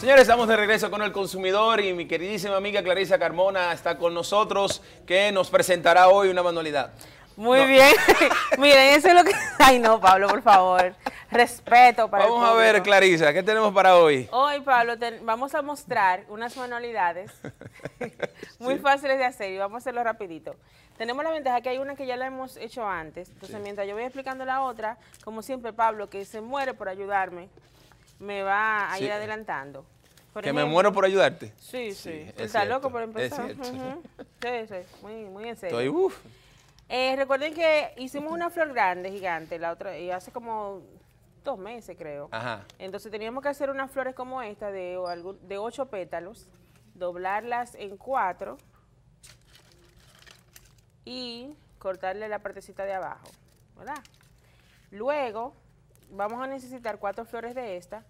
Señores, estamos de regreso con el consumidor y mi queridísima amiga Clarisa Carmona está con nosotros que nos presentará hoy una manualidad. Muy bien. Miren, eso es lo que... Ay, no, Pablo, por favor. Respeto para Vamos a ver, Clarisa, ¿qué tenemos para hoy? Hoy, Pablo, vamos a mostrar unas manualidades muy fáciles de hacer y vamos a hacerlo rapidito. Tenemos la ventaja que hay una que ya la hemos hecho antes. Entonces, mientras yo voy explicando la otra, como siempre, Pablo, que se muere por ayudarme, me va a ir adelantando que me muero por ayudarte. Sí, sí. está loco por empezar. Sí, sí. Muy, en serio. Estoy, eh, recuerden que hicimos una flor grande, gigante, la otra, hace como dos meses, creo. Ajá. Entonces teníamos que hacer unas flores como esta, de, de ocho pétalos, doblarlas en cuatro y cortarle la partecita de abajo, ¿verdad? Luego vamos a necesitar cuatro flores de esta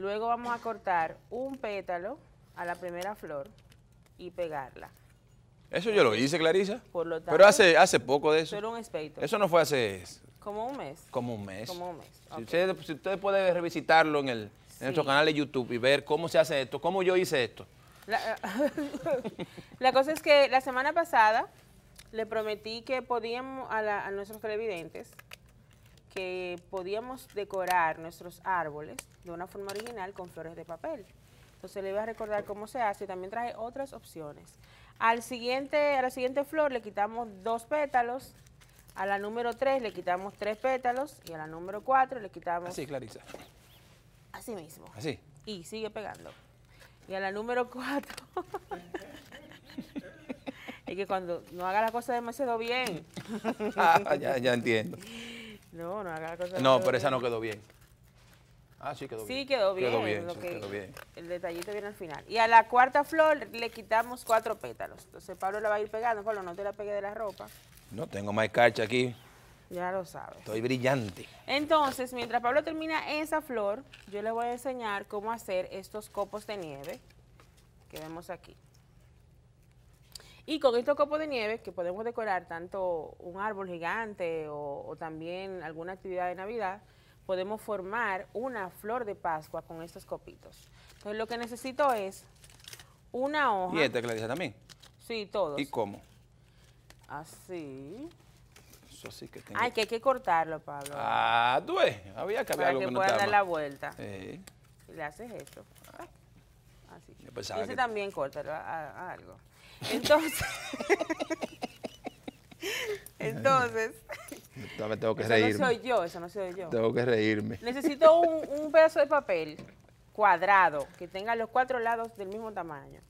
Luego vamos a cortar un pétalo a la primera flor y pegarla. Eso yo lo hice, Clarisa. Por lo tanto, pero hace, hace poco de eso. Solo un espectro. Eso no fue hace... Como un mes. Como un mes. Como un mes. Si ustedes usted pueden revisitarlo en, el, nuestro canal de YouTube y ver cómo se hace esto, cómo yo hice esto. La, cosa es que la semana pasada le prometí que podíamos a, a nuestros televidentes que podíamos decorar nuestros árboles de una forma original con flores de papel. Entonces le voy a recordar cómo se hace también traje otras opciones. Al siguiente, a la siguiente flor le quitamos dos pétalos, a la número tres le quitamos tres pétalos y a la número cuatro le quitamos... Así, Clarisa. Así mismo. Así. Y sigue pegando. Y a la número cuatro es que cuando no haga la cosa demasiado bien... Ah, ya, ya entiendo. No, no haga la cosa No, pero esa no quedó bien. Ah, sí quedó bien. Sí quedó bien. El detallito viene al final. Y a la cuarta flor le quitamos cuatro pétalos. Entonces Pablo la va a ir pegando. Pablo, no te la pegue de la ropa. No, tengo más carcha aquí. Ya lo sabes. Estoy brillante. Entonces, mientras Pablo termina esa flor, yo le voy a enseñar cómo hacer estos copos de nieve que vemos aquí. Y con estos copos de nieve que podemos decorar tanto un árbol gigante o también alguna actividad de Navidad, podemos formar una flor de pascua con estos copitos. Entonces lo que necesito es una hoja. ¿Y esta que la a también? Sí, todos. ¿Y cómo? Así. Eso así que tengo. Ay, que hay que cortarlo, Pablo. Ah, tú ves. Había que haber algo que, que dar la vuelta. Sí. Y le haces esto. Ah, así. ese también córtalo a algo. Entonces... Entonces tengo que eso no soy yo, eso no soy yo. Tengo que reírme. Necesito un, un pedazo de papel cuadrado que tenga los cuatro lados del mismo tamaño.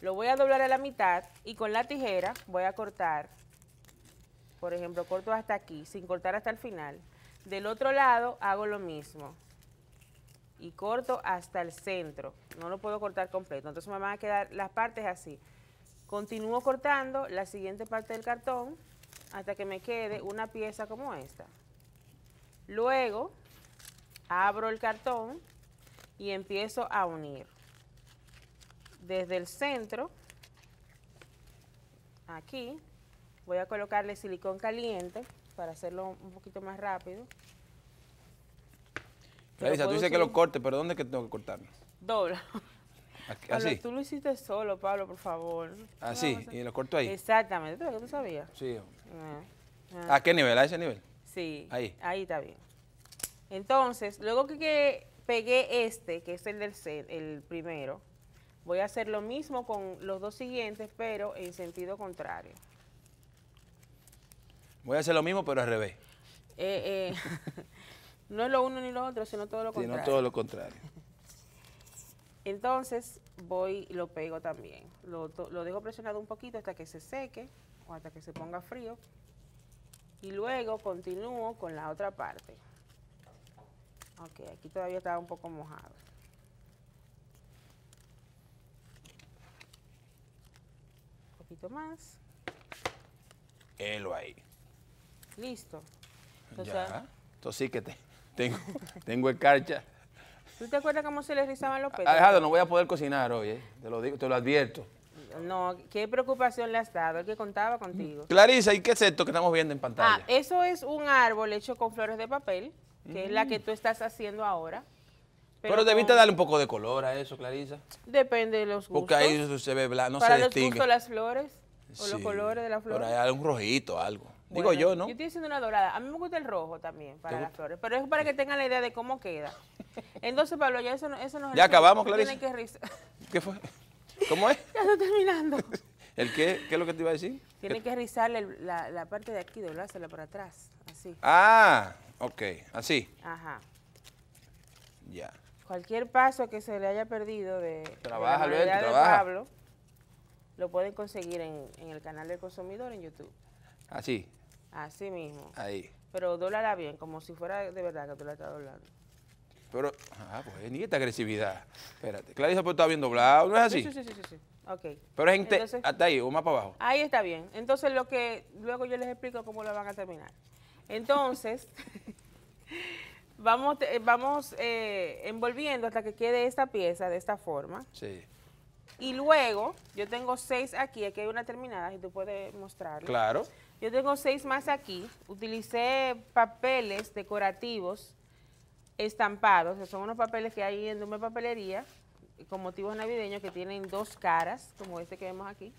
Lo voy a doblar a la mitad y con la tijera voy a cortar, por ejemplo, corto hasta aquí, sin cortar hasta el final. Del otro lado hago lo mismo y corto hasta el centro. No lo puedo cortar completo, entonces me van a quedar las partes así. Continúo cortando la siguiente parte del cartón hasta que me quede una pieza como esta. Luego abro el cartón y empiezo a unir. Desde el centro, aquí, voy a colocarle silicón caliente para hacerlo un poquito más rápido. Clarisa, tú dices que lo corte, pero ¿dónde es que tengo que cortarlo? Dobla. Así. tú lo hiciste solo, Pablo, por favor. Así, y lo corto ahí. Exactamente, ¿tú sabías? Sí, Ah. ¿A qué nivel? ¿A ese nivel? Sí. Ahí. Ahí está bien. Entonces, luego que, pegué este, que es el del el primero, voy a hacer lo mismo con los dos siguientes, pero en sentido contrario. Voy a hacer lo mismo, pero al revés. Eh, eh, no es lo uno ni lo otro, sino todo lo contrario. Sino todo lo contrario. Entonces voy lo pego también. lo dejo presionado un poquito hasta que se seque hasta que se ponga frío. Y luego continúo con la otra parte. Ok, aquí todavía está un poco mojado. Un poquito más. Helo ahí. Listo. ya. Entonces sí que tengo, tengo escarcha. ¿Tú te acuerdas cómo se les rizaban los ah, pelos? Alejandro, no voy a poder cocinar hoy, eh. te, lo digo, te lo advierto. No, qué preocupación le has dado, el que contaba contigo. Clarisa, ¿y qué es esto que estamos viendo en pantalla? Ah, eso es un árbol hecho con flores de papel, que es la mm. que tú estás haciendo ahora. Pero, debiste darle un poco de color a eso, Clarisa. Depende de los gustos. Porque ahí se ve blanco, no se Para los gustos las flores, o los colores de las flores. hay un rojito, algo. Digo yo, ¿no? Yo estoy haciendo una dorada. A mí me gusta el rojo también para las flores, pero es para que tengan la idea de cómo queda. Entonces, Pablo, ya eso eso Ya acabamos, Clarisa. ¿Qué fue? ¿Cómo es? Ya estoy terminando. ¿El qué? es lo que te iba a decir? Tiene que rizarle la, parte de aquí, doblársela para atrás, así. Ah, ok, así. Ajá. Ya. Cualquier paso que se le haya perdido de, trabaja, Pablo, lo pueden conseguir en, el canal del consumidor en YouTube. Así. Así mismo. Ahí. Pero doblala bien, como si fuera de verdad que tú la estás doblando. Pero, ah, pues, ni esta agresividad. Espérate, Clarisa pues está bien doblado, ¿no es así? Sí, sí, sí, sí. sí. Pero gente, hasta ahí o más para abajo. Ahí está bien. Entonces, lo que luego yo les explico cómo lo van a terminar. Entonces, vamos, eh, vamos eh, envolviendo hasta que quede esta pieza de esta forma. Sí. Y luego, yo tengo seis aquí, aquí hay una terminada, si tú puedes mostrar Claro. Yo tengo seis más aquí. Utilicé papeles decorativos estampados, son unos papeles que hay en una Papelería, con motivos navideños que tienen dos caras, como este que vemos aquí.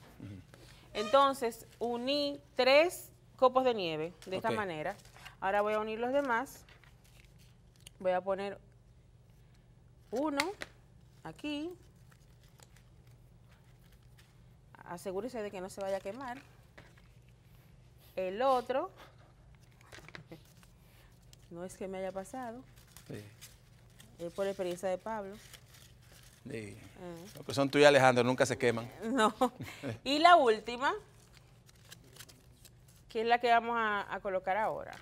Entonces, uní tres copos de nieve de esta manera. Ahora voy a unir los demás. Voy a poner uno aquí. Asegúrese de que no se vaya a quemar. El otro. No es que me haya pasado. Es por experiencia de Pablo. Eh. Lo que son tú y Alejandro, nunca se queman. No. y la última, que es la que vamos a, colocar ahora.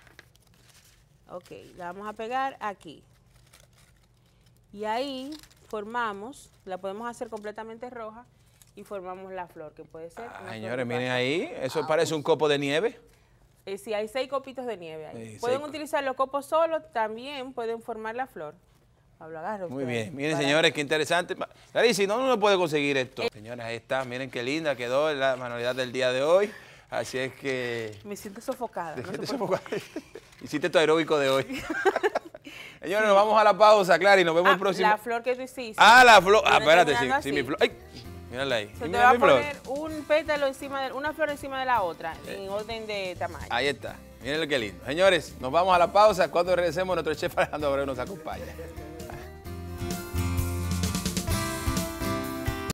Ok, la vamos a pegar aquí. Y ahí formamos, la podemos hacer completamente roja y formamos la flor, que puede ser... Ah, señores, miren ahí, eso ah, parece un copo de nieve. Eh, si hay seis copitos de nieve ahí. pueden utilizar los copos solos, también pueden formar la flor. Pablo, agarro. Muy bien. Miren, señores, qué interesante. Clarice, no uno puede conseguir esto. Eh. Señoras, ahí está. Miren qué linda quedó la manualidad del día de hoy. Así es que... Me siento sofocada. Me siento Hiciste tu aeróbico de hoy. Señores, nos vamos a la pausa, y Nos vemos el ah, próximo. La flor que tú hiciste. Ah, la flor. Ah, espérate, sí, sí, mi flor. Ay. Mírala ahí. Se te va a poner un pétalo encima de, una flor encima de la otra, en eh. orden de tamaño. Ahí está. Miren lo que lindo. Señores, nos vamos a la pausa. Cuando regresemos, nuestro chef Alejandro Abreu nos acompaña.